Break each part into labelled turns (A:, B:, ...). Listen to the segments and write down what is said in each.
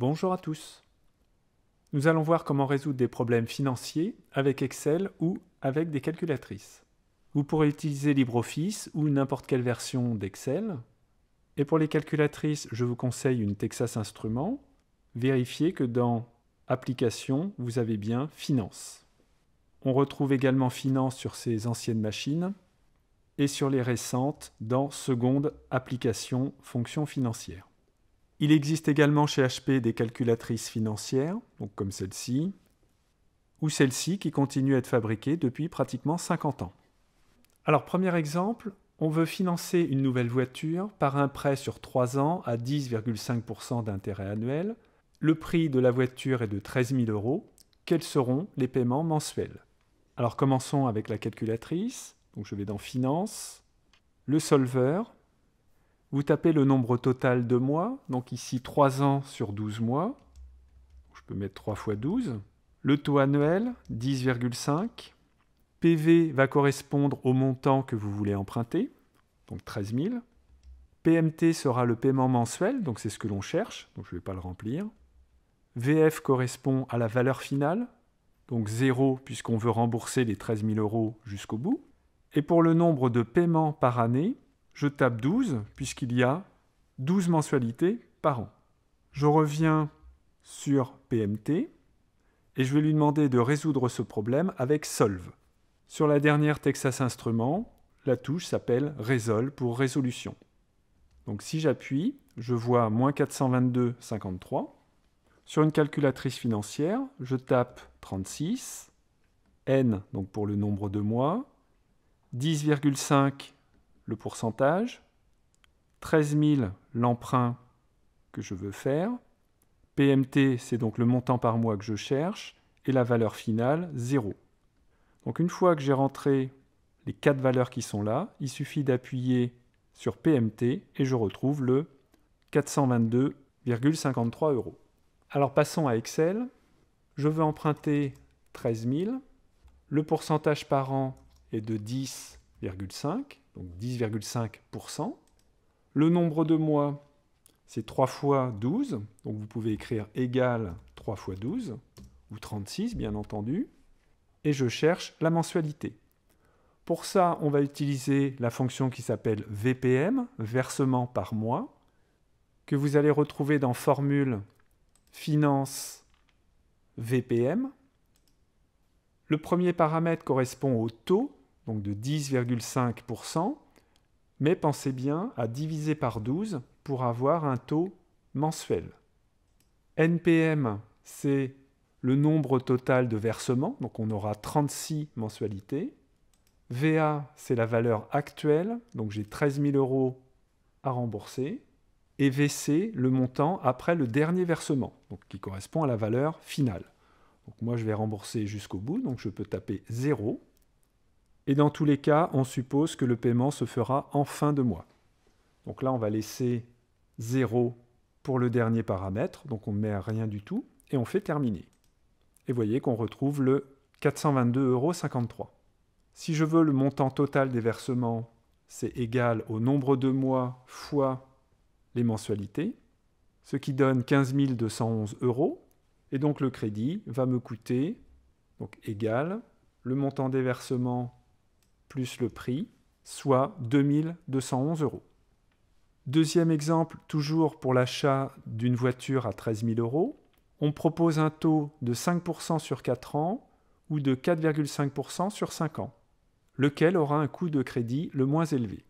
A: Bonjour à tous. Nous allons voir comment résoudre des problèmes financiers avec Excel ou avec des calculatrices. Vous pourrez utiliser LibreOffice ou n'importe quelle version d'Excel. Et pour les calculatrices, je vous conseille une Texas Instruments. Vérifiez que dans Applications, vous avez bien Finance. On retrouve également Finance sur ces anciennes machines et sur les récentes dans Seconde Application Fonction financière. Il existe également chez HP des calculatrices financières, donc comme celle-ci, ou celle-ci qui continue à être fabriquée depuis pratiquement 50 ans. Alors premier exemple, on veut financer une nouvelle voiture par un prêt sur 3 ans à 10,5% d'intérêt annuel. Le prix de la voiture est de 13 000 euros. Quels seront les paiements mensuels Alors commençons avec la calculatrice. Donc je vais dans Finance, le solver ». Vous tapez le nombre total de mois, donc ici 3 ans sur 12 mois. Je peux mettre 3 fois 12. Le taux annuel, 10,5. PV va correspondre au montant que vous voulez emprunter, donc 13 000. PMT sera le paiement mensuel, donc c'est ce que l'on cherche, donc je ne vais pas le remplir. VF correspond à la valeur finale, donc 0 puisqu'on veut rembourser les 13 000 euros jusqu'au bout. Et pour le nombre de paiements par année, je tape 12, puisqu'il y a 12 mensualités par an. Je reviens sur PMT et je vais lui demander de résoudre ce problème avec Solve. Sur la dernière Texas Instruments, la touche s'appelle RÉSOL pour résolution. Donc si j'appuie, je vois moins 422,53. Sur une calculatrice financière, je tape 36, n donc pour le nombre de mois, 10,5 le pourcentage, 13 000 l'emprunt que je veux faire, PMT, c'est donc le montant par mois que je cherche, et la valeur finale, 0. Donc une fois que j'ai rentré les quatre valeurs qui sont là, il suffit d'appuyer sur PMT et je retrouve le 422,53 euros. Alors passons à Excel. Je veux emprunter 13 000. Le pourcentage par an est de 10,5 donc 10,5%. Le nombre de mois, c'est 3 fois 12, donc vous pouvez écrire égal 3 fois 12, ou 36 bien entendu, et je cherche la mensualité. Pour ça, on va utiliser la fonction qui s'appelle VPM, versement par mois, que vous allez retrouver dans formule finance VPM. Le premier paramètre correspond au taux donc de 10,5%, mais pensez bien à diviser par 12 pour avoir un taux mensuel. NPM, c'est le nombre total de versements, donc on aura 36 mensualités. VA, c'est la valeur actuelle, donc j'ai 13 000 euros à rembourser. Et VC, le montant après le dernier versement, donc qui correspond à la valeur finale. Donc moi, je vais rembourser jusqu'au bout, donc je peux taper 0. Et dans tous les cas, on suppose que le paiement se fera en fin de mois. Donc là, on va laisser 0 pour le dernier paramètre, donc on ne met rien du tout, et on fait terminer. Et voyez qu'on retrouve le 422,53 Si je veux le montant total des versements, c'est égal au nombre de mois fois les mensualités, ce qui donne 15 211 euros, et donc le crédit va me coûter, donc égal, le montant des versements plus le prix, soit 2211 euros. Deuxième exemple, toujours pour l'achat d'une voiture à 13 000 euros, on propose un taux de 5% sur 4 ans ou de 4,5% sur 5 ans, lequel aura un coût de crédit le moins élevé.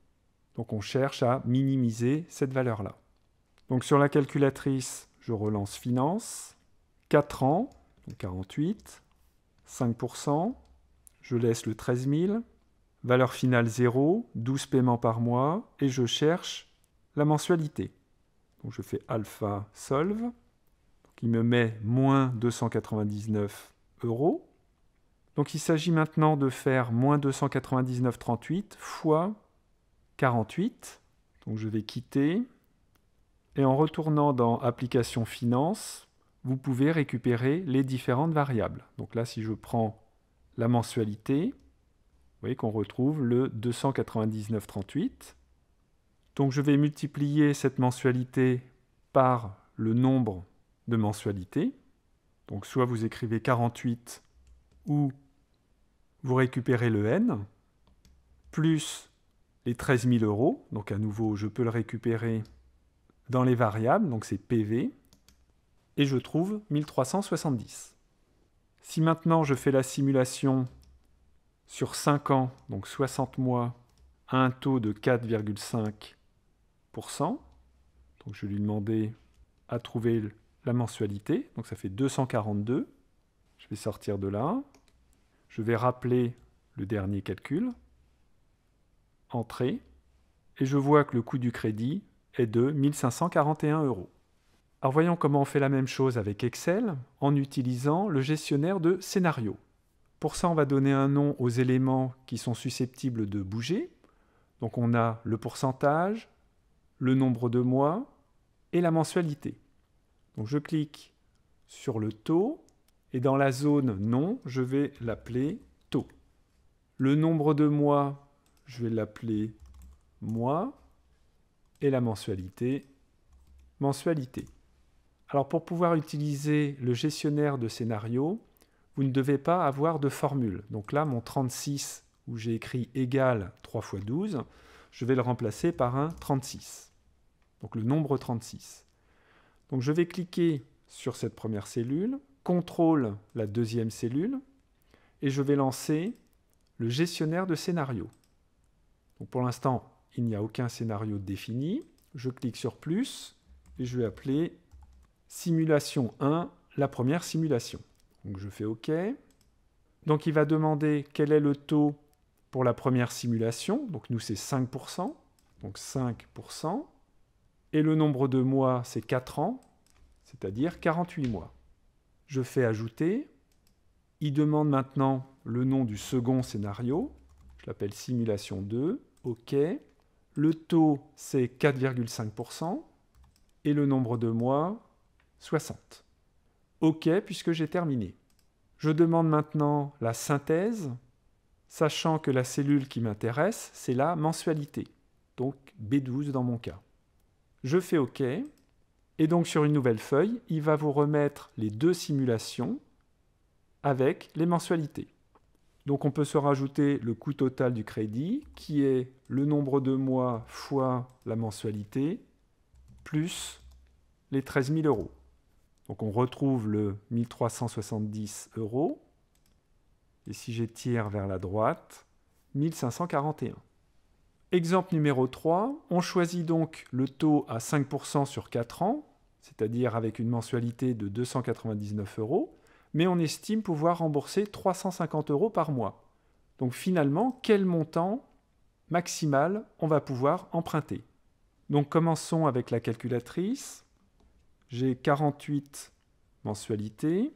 A: Donc on cherche à minimiser cette valeur-là. Donc sur la calculatrice, je relance finance, 4 ans, 48, 5%, je laisse le 13 000, valeur finale 0, 12 paiements par mois, et je cherche la mensualité. Donc je fais alpha solve, qui me met moins 299 euros. Donc il s'agit maintenant de faire moins 299,38 fois 48. Donc je vais quitter. Et en retournant dans Application Finance, vous pouvez récupérer les différentes variables. Donc là, si je prends la mensualité, vous voyez qu'on retrouve le 299,38. Donc je vais multiplier cette mensualité par le nombre de mensualités. Donc soit vous écrivez 48 ou vous récupérez le N, plus les 13 000 euros. Donc à nouveau, je peux le récupérer dans les variables, donc c'est PV, et je trouve 1370. Si maintenant je fais la simulation sur 5 ans, donc 60 mois, à un taux de 4,5%. Donc je lui demandais à trouver la mensualité, donc ça fait 242. Je vais sortir de là. Je vais rappeler le dernier calcul, entrée, et je vois que le coût du crédit est de 1541 euros. Alors voyons comment on fait la même chose avec Excel en utilisant le gestionnaire de scénarios. Pour ça, on va donner un nom aux éléments qui sont susceptibles de bouger. Donc on a le pourcentage, le nombre de mois et la mensualité. Donc je clique sur le taux et dans la zone nom, je vais l'appeler taux. Le nombre de mois, je vais l'appeler mois et la mensualité, mensualité. Alors pour pouvoir utiliser le gestionnaire de scénario, vous ne devez pas avoir de formule. Donc là, mon 36, où j'ai écrit égal 3 fois 12, je vais le remplacer par un 36. Donc le nombre 36. Donc je vais cliquer sur cette première cellule, contrôle la deuxième cellule, et je vais lancer le gestionnaire de scénario. Donc pour l'instant, il n'y a aucun scénario défini. Je clique sur plus et je vais appeler simulation 1, la première simulation. Donc je fais OK. Donc il va demander quel est le taux pour la première simulation. Donc nous, c'est 5%. Donc 5%. Et le nombre de mois, c'est 4 ans, c'est-à-dire 48 mois. Je fais ajouter. Il demande maintenant le nom du second scénario. Je l'appelle simulation 2. OK. Le taux, c'est 4,5%. Et le nombre de mois, 60. OK puisque j'ai terminé. Je demande maintenant la synthèse, sachant que la cellule qui m'intéresse, c'est la mensualité, donc B12 dans mon cas. Je fais OK, et donc sur une nouvelle feuille, il va vous remettre les deux simulations avec les mensualités. Donc on peut se rajouter le coût total du crédit, qui est le nombre de mois fois la mensualité, plus les 13 000 euros. Donc on retrouve le 1370 euros. Et si j'étire vers la droite, 1541. Exemple numéro 3, on choisit donc le taux à 5% sur 4 ans, c'est-à-dire avec une mensualité de 299 euros, mais on estime pouvoir rembourser 350 euros par mois. Donc finalement, quel montant maximal on va pouvoir emprunter Donc commençons avec la calculatrice j'ai 48 mensualités,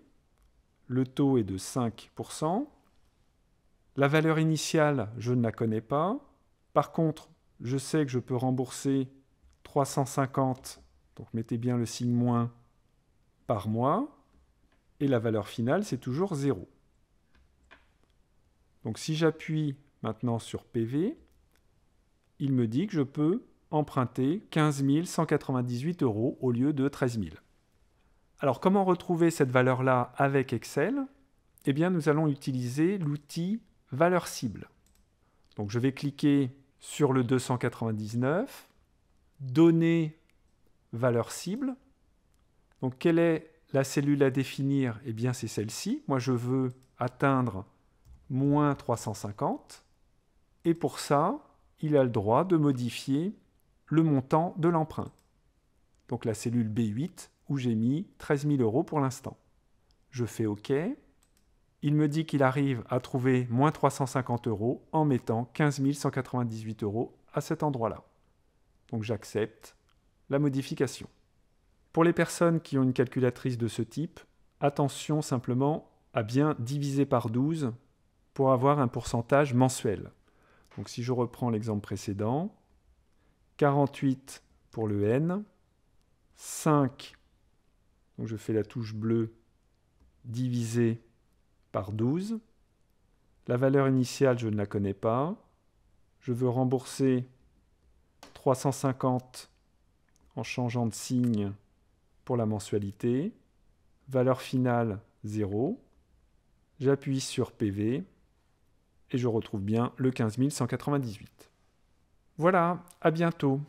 A: le taux est de 5%, la valeur initiale, je ne la connais pas, par contre, je sais que je peux rembourser 350, donc mettez bien le signe moins, par mois, et la valeur finale, c'est toujours 0. Donc si j'appuie maintenant sur PV, il me dit que je peux emprunté 15 198 euros au lieu de 13 000. Alors comment retrouver cette valeur-là avec Excel Eh bien nous allons utiliser l'outil valeur cible. Donc je vais cliquer sur le 299, donner valeur cible. Donc quelle est la cellule à définir Eh bien c'est celle-ci. Moi je veux atteindre moins 350. Et pour ça, il a le droit de modifier le montant de l'emprunt. Donc la cellule B8 où j'ai mis 13 000 euros pour l'instant. Je fais OK. Il me dit qu'il arrive à trouver moins 350 euros en mettant 15 198 euros à cet endroit-là. Donc j'accepte la modification. Pour les personnes qui ont une calculatrice de ce type, attention simplement à bien diviser par 12 pour avoir un pourcentage mensuel. Donc si je reprends l'exemple précédent, 48 pour le N, 5, donc je fais la touche bleue, divisé par 12. La valeur initiale, je ne la connais pas. Je veux rembourser 350 en changeant de signe pour la mensualité. Valeur finale, 0. J'appuie sur PV et je retrouve bien le 15198. Voilà, à bientôt.